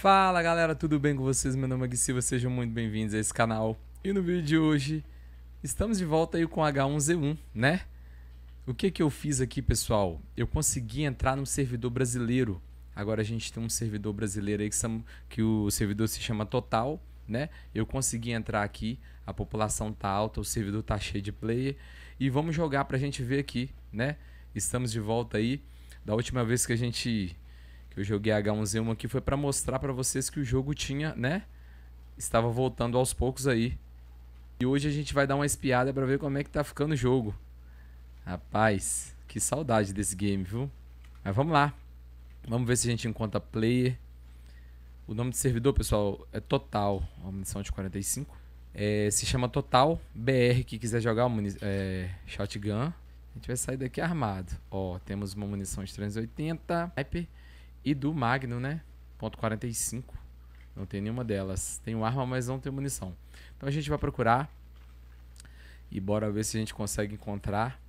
Fala galera, tudo bem com vocês? Meu nome é Gui Silva, sejam muito bem-vindos a esse canal. E no vídeo de hoje, estamos de volta aí com H1Z1, né? O que que eu fiz aqui, pessoal? Eu consegui entrar num servidor brasileiro. Agora a gente tem um servidor brasileiro aí que, são, que o servidor se chama Total, né? Eu consegui entrar aqui, a população tá alta, o servidor tá cheio de player. E vamos jogar pra gente ver aqui, né? Estamos de volta aí. Da última vez que a gente eu joguei H1Z1 aqui foi para mostrar para vocês que o jogo tinha, né? Estava voltando aos poucos aí. E hoje a gente vai dar uma espiada para ver como é que tá ficando o jogo. Rapaz, que saudade desse game, viu? Mas vamos lá. Vamos ver se a gente encontra player. O nome do servidor, pessoal, é Total. Uma munição de 45. É, se chama Total BR, que quiser jogar é, Shotgun. A gente vai sair daqui armado. Ó, temos uma munição de 380. Sniper e do Magno, né? Ponto 45. Não tem nenhuma delas. Tenho arma, mas não tem munição. Então a gente vai procurar. E bora ver se a gente consegue encontrar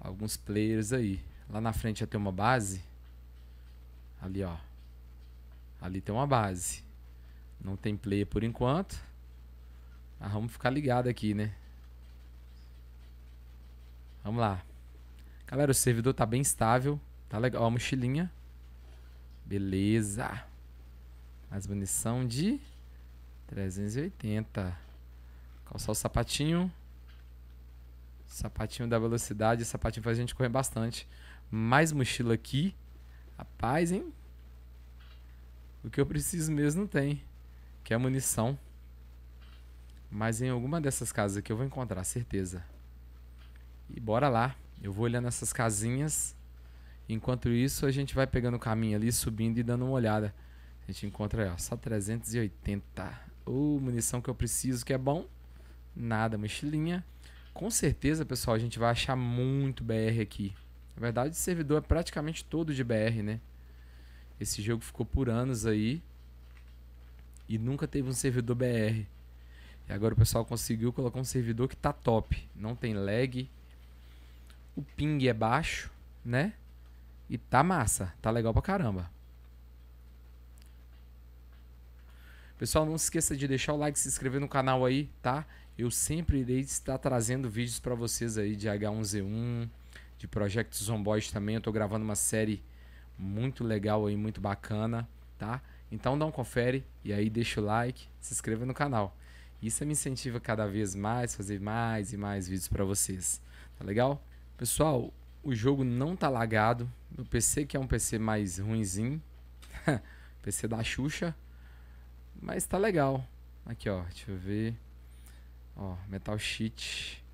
alguns players aí. Lá na frente já tem uma base. Ali, ó. Ali tem uma base. Não tem player por enquanto. Mas vamos ficar ligado aqui, né? Vamos lá. Galera, o servidor tá bem estável. Tá legal. Ó, a mochilinha. Beleza. Mais munição de 380. Calçar o sapatinho. Sapatinho da velocidade. Sapatinho faz a gente correr bastante. Mais mochila aqui. Rapaz, hein? O que eu preciso mesmo não tem. Que é munição. Mas em alguma dessas casas aqui eu vou encontrar, certeza. E bora lá. Eu vou olhando essas casinhas. Enquanto isso, a gente vai pegando o caminho ali, subindo e dando uma olhada. A gente encontra ó, só 380. Ô, oh, munição que eu preciso, que é bom. Nada, mochilinha. Com certeza, pessoal, a gente vai achar muito BR aqui. Na verdade, o servidor é praticamente todo de BR, né? Esse jogo ficou por anos aí. E nunca teve um servidor BR. E agora o pessoal conseguiu colocar um servidor que tá top. Não tem lag. O ping é baixo, né? E tá massa, tá legal pra caramba. Pessoal, não se esqueça de deixar o like, se inscrever no canal aí, tá? Eu sempre irei estar trazendo vídeos para vocês aí de H1Z1, de Project Zomboid também. Eu tô gravando uma série muito legal aí, muito bacana, tá? Então dá um confere e aí deixa o like, se inscreva no canal. Isso me incentiva cada vez mais a fazer mais e mais vídeos para vocês. Tá legal? Pessoal, o jogo não tá lagado. no PC que é um PC mais ruinzinho. PC da Xuxa. Mas tá legal. Aqui, ó. Deixa eu ver. Ó, Metal Sheet.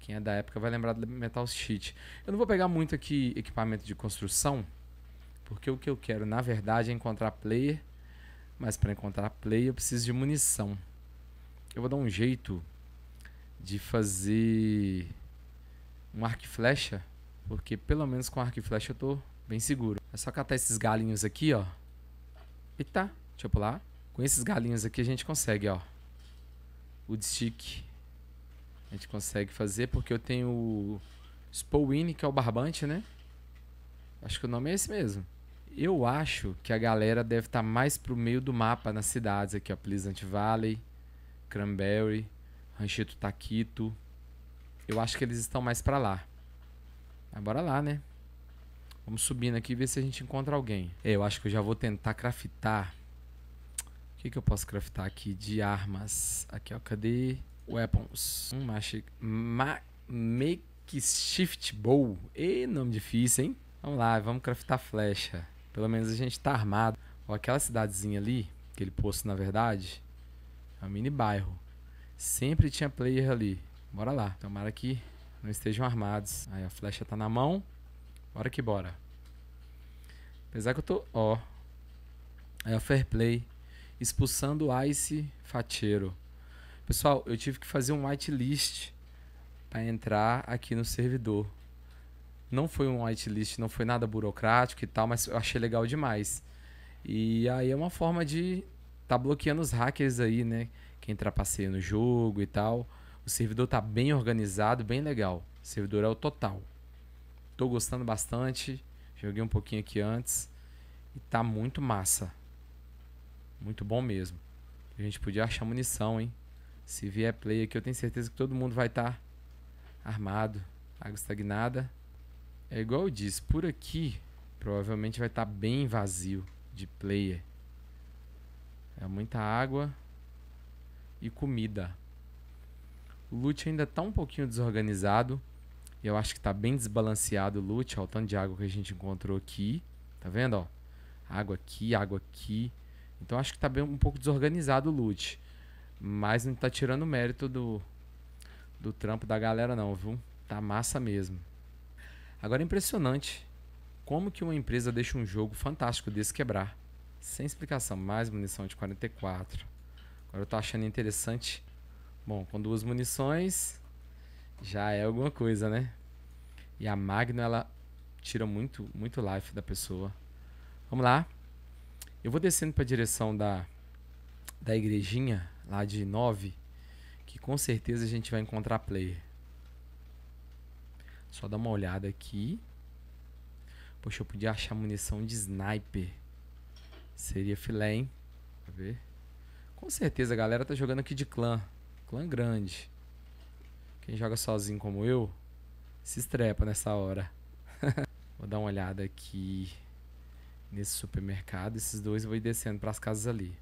Quem é da época vai lembrar do Metal Sheet. Eu não vou pegar muito aqui equipamento de construção. Porque o que eu quero, na verdade, é encontrar player. Mas para encontrar player eu preciso de munição. Eu vou dar um jeito de fazer um arco e flecha porque pelo menos com arco e flecha eu tô bem seguro. É só catar esses galinhos aqui, ó. Eita, deixa eu pular. Com esses galinhos aqui a gente consegue, ó. o stick. A gente consegue fazer porque eu tenho o Spowini, que é o barbante, né? Acho que o nome é esse mesmo. Eu acho que a galera deve estar tá mais pro meio do mapa nas cidades aqui, ó. Pleasant Valley, Cranberry, Ranchito Taquito. Eu acho que eles estão mais para lá. Mas bora lá, né? Vamos subindo aqui e ver se a gente encontra alguém. Eu acho que eu já vou tentar craftar. O que, que eu posso craftar aqui de armas? Aqui, ó. Cadê? Weapons. Um machi... Ma... shift Bow. E nome difícil, hein? Vamos lá, vamos craftar flecha. Pelo menos a gente tá armado. Ó, aquela cidadezinha ali, aquele poço, na verdade, é um mini bairro. Sempre tinha player ali. Bora lá. Tomara que não estejam armados. Aí a flecha tá na mão. Bora que bora. Apesar que eu tô. Ó. Aí é a fair play. Expulsando o Ice Fatiro Pessoal, eu tive que fazer um whitelist para entrar aqui no servidor. Não foi um whitelist, não foi nada burocrático e tal, mas eu achei legal demais. E aí é uma forma de tá bloqueando os hackers aí, né? Quem trapaceia no jogo e tal. O servidor tá bem organizado, bem legal. O servidor é o total. Tô gostando bastante. Joguei um pouquinho aqui antes. E tá muito massa. Muito bom mesmo. A gente podia achar munição, hein? Se vier play aqui, eu tenho certeza que todo mundo vai estar tá armado. Água estagnada. É igual eu disse, por aqui provavelmente vai estar tá bem vazio de player. É muita água e comida. O Lute ainda tá um pouquinho desorganizado. Eu acho que tá bem desbalanceado o Lute. Olha o tanto de água que a gente encontrou aqui. Tá vendo? Ó? Água aqui, água aqui. Então acho que tá bem um pouco desorganizado o Lute. Mas não tá tirando mérito do, do trampo da galera, não, viu? Tá massa mesmo. Agora é impressionante como que uma empresa deixa um jogo fantástico desse quebrar. Sem explicação, mais munição de 44. Agora eu tô achando interessante Bom, com duas munições já é alguma coisa, né? E a Magna, ela tira muito, muito life da pessoa. Vamos lá. Eu vou descendo para a direção da, da igrejinha, lá de 9, que com certeza a gente vai encontrar player. Só dá uma olhada aqui. Poxa, eu podia achar munição de sniper. Seria filé, hein? ver. Com certeza a galera tá jogando aqui de clã clã grande. Quem joga sozinho como eu, se estrepa nessa hora. vou dar uma olhada aqui nesse supermercado. Esses dois eu vou ir descendo para as casas ali.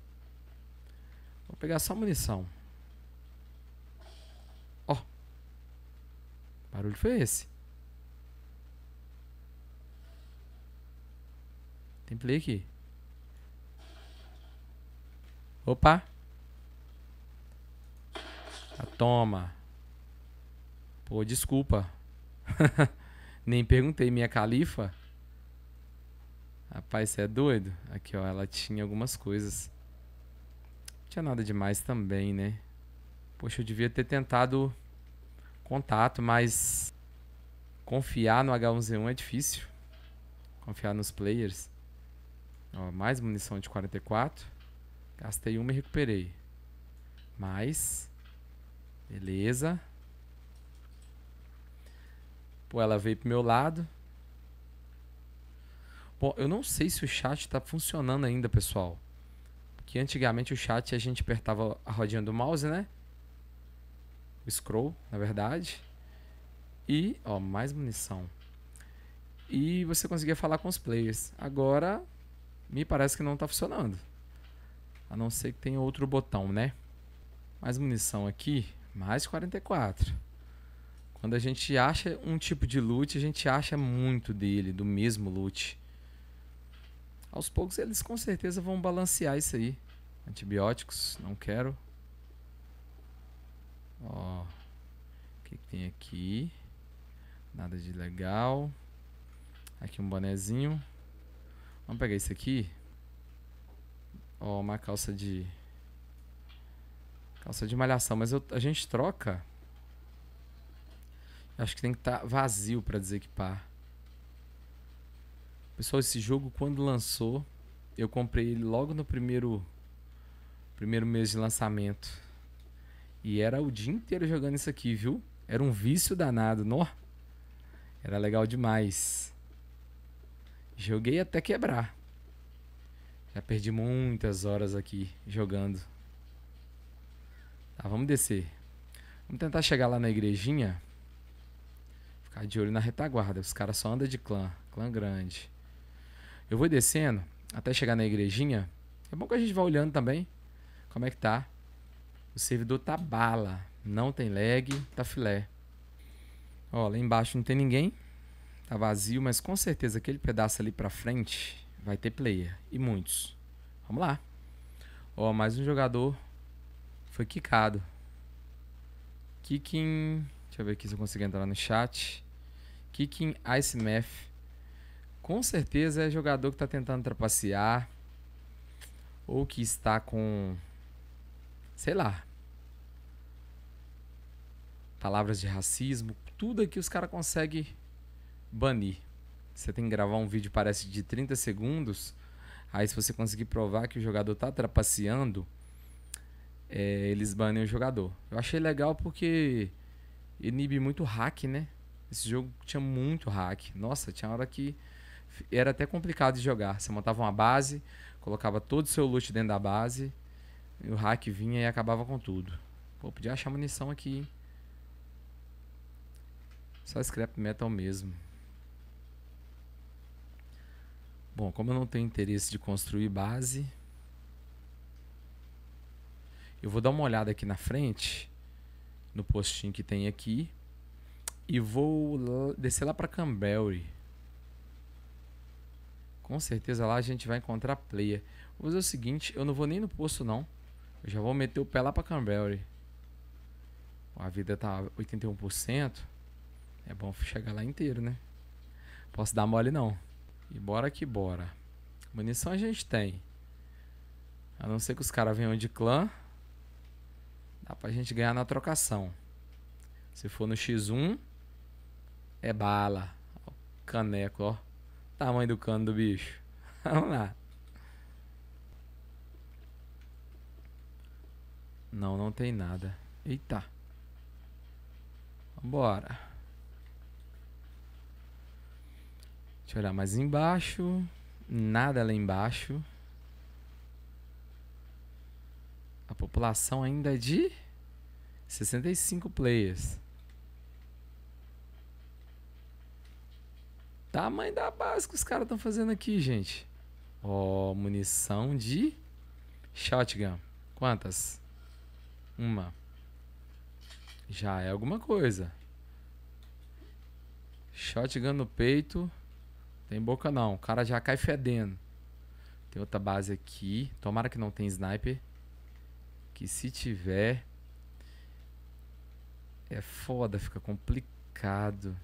Vou pegar só munição. Ó. Oh. Barulho foi esse? Tem play aqui. Opa. Toma. Pô, desculpa. Nem perguntei, minha califa? Rapaz, você é doido? Aqui, ó, ela tinha algumas coisas. Não tinha nada demais também, né? Poxa, eu devia ter tentado contato, mas confiar no H1Z1 é difícil. Confiar nos players. Ó, mais munição de 44. Gastei uma e recuperei. Mas Beleza. Pô, ela veio pro meu lado. Bom, eu não sei se o chat tá funcionando ainda, pessoal. Porque antigamente o chat a gente apertava a rodinha do mouse, né? O scroll, na verdade. E, ó, mais munição. E você conseguia falar com os players. Agora, me parece que não tá funcionando. A não ser que tenha outro botão, né? Mais munição aqui mais 44. Quando a gente acha um tipo de loot, a gente acha muito dele, do mesmo loot. Aos poucos eles com certeza vão balancear isso aí. Antibióticos, não quero. Ó. O que, que tem aqui? Nada de legal. Aqui um bonezinho. Vamos pegar isso aqui. Ó, uma calça de Calça de malhação, mas eu, a gente troca. Acho que tem que estar tá vazio para desequipar. Pessoal, esse jogo quando lançou, eu comprei ele logo no primeiro primeiro mês de lançamento. E era o dia inteiro jogando isso aqui, viu? Era um vício danado, não? Era legal demais. Joguei até quebrar. Já perdi muitas horas aqui jogando. Tá, vamos descer. Vamos tentar chegar lá na igrejinha. Ficar de olho na retaguarda. Os caras só andam de clã. Clã grande. Eu vou descendo até chegar na igrejinha. É bom que a gente vá olhando também. Como é que tá? O servidor tá bala. Não tem lag. Tá filé. Ó, lá embaixo não tem ninguém. Tá vazio, mas com certeza aquele pedaço ali pra frente vai ter player. E muitos. Vamos lá. Ó, mais um jogador foi quicado. Kicking. Deixa eu ver aqui se eu consigo entrar no chat. Kicking Ice Math. Com certeza é jogador que está tentando trapacear. Ou que está com. Sei lá. Palavras de racismo. Tudo aqui os caras conseguem banir. Você tem que gravar um vídeo, parece, de 30 segundos. Aí, se você conseguir provar que o jogador está trapaceando é, eles banem o jogador. Eu achei legal porque inibe muito hack, né? Esse jogo tinha muito hack. Nossa, tinha hora que era até complicado de jogar. Você montava uma base, colocava todo o seu loot dentro da base, e o hack vinha e acabava com tudo. Pô, podia achar munição aqui, hein? Só scrap metal mesmo. Bom, como eu não tenho interesse de construir base, eu vou dar uma olhada aqui na frente, no postinho que tem aqui, e vou descer lá para Cambéry. Com certeza lá a gente vai encontrar player. Vou fazer o seguinte, eu não vou nem no posto não. Eu já vou meter o pé lá para Cambéry. A vida tá 81%. É bom chegar lá inteiro, né? Posso dar mole não. E bora que bora. Munição a gente tem. A não ser que os caras venham de clã. Dá pra gente ganhar na trocação. Se for no X1, é bala. caneco, ó. Tamanho do cano do bicho. Vamos lá. Não, não tem nada. Eita. Bora. Deixa eu olhar mais embaixo. Nada lá embaixo. população ainda é de 65 players. Tamanho da base que os caras estão fazendo aqui, gente. Ó, oh, munição de shotgun. Quantas? Uma. Já é alguma coisa. Shotgun no peito. Tem boca não. O cara já cai fedendo. Tem outra base aqui. Tomara que não tenha sniper que se tiver é foda, fica complicado.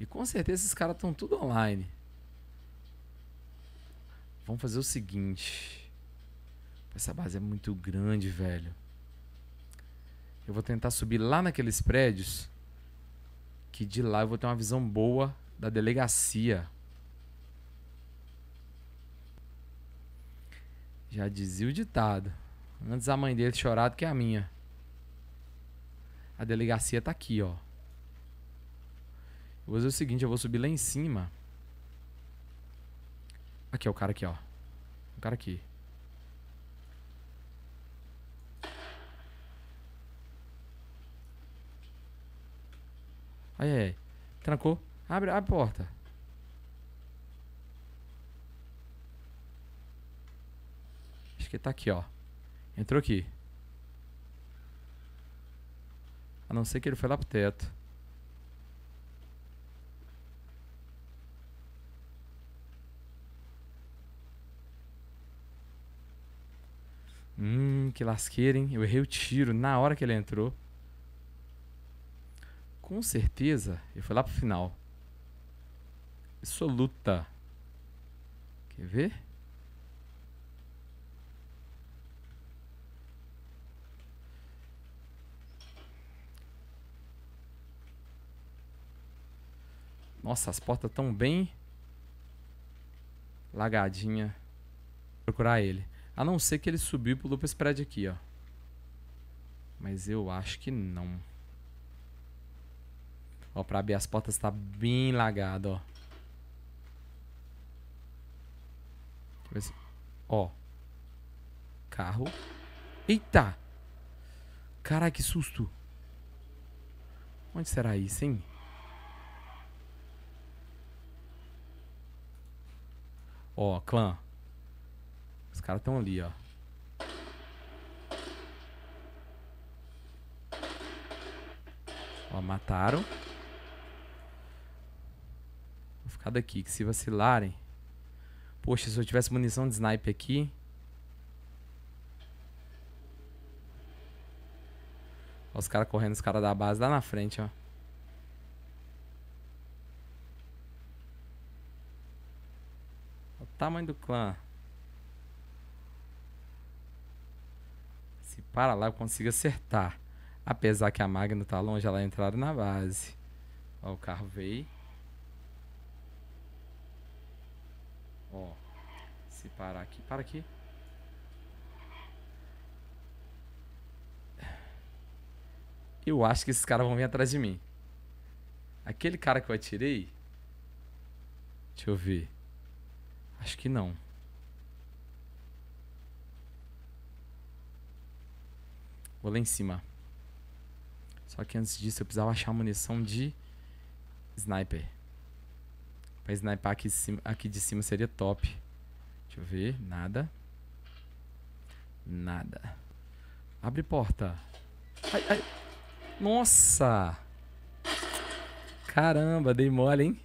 E com certeza esses caras estão tudo online. Vamos fazer o seguinte. Essa base é muito grande, velho. Eu vou tentar subir lá naqueles prédios. Que de lá eu vou ter uma visão boa da delegacia. Já dizia o ditado. Antes a mãe dele chorar do que a minha. A delegacia tá aqui, ó. Eu vou fazer o seguinte, eu vou subir lá em cima. Aqui, ó, o cara aqui, ó. O cara aqui. Aí, aí. Trancou. Abre, abre a porta. que tá aqui, ó. Entrou aqui. A não ser que ele foi lá pro teto. Hum, que lasqueira, hein? Eu errei o tiro na hora que ele entrou. Com certeza, ele foi lá pro final. Absoluta. Quer ver? Nossa, as portas tão bem lagadinha. Procurar ele. A não ser que ele subiu e pulou pra esse prédio aqui, ó. Mas eu acho que não. Ó, pra abrir as portas tá bem lagado, ó. Deixa eu ver se... Ó. Carro. Eita! Caralho, que susto. Onde será isso, hein? Ó, clã. Os caras estão ali, ó. Ó, mataram. Vou ficar daqui, que se vacilarem... Poxa, se eu tivesse munição de sniper aqui... Ó, os caras correndo, os caras da base lá na frente, ó. tamanho do clã. Se para lá eu consigo acertar. Apesar que a máquina tá longe, ela é entrada na base. Ó, o carro veio. Ó. Se parar aqui. Para aqui. Eu acho que esses caras vão vir atrás de mim. Aquele cara que eu atirei. Deixa eu ver. Acho que não. Vou lá em cima. Só que antes disso eu precisava achar munição de sniper. Pra sniper aqui de cima, aqui de cima seria top. Deixa eu ver. Nada. Nada. Abre porta. Ai, ai. Nossa! Caramba, dei mole, hein?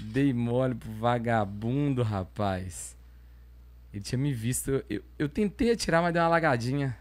Dei mole pro vagabundo, rapaz. Ele tinha me visto. Eu, eu tentei atirar, mas deu uma lagadinha.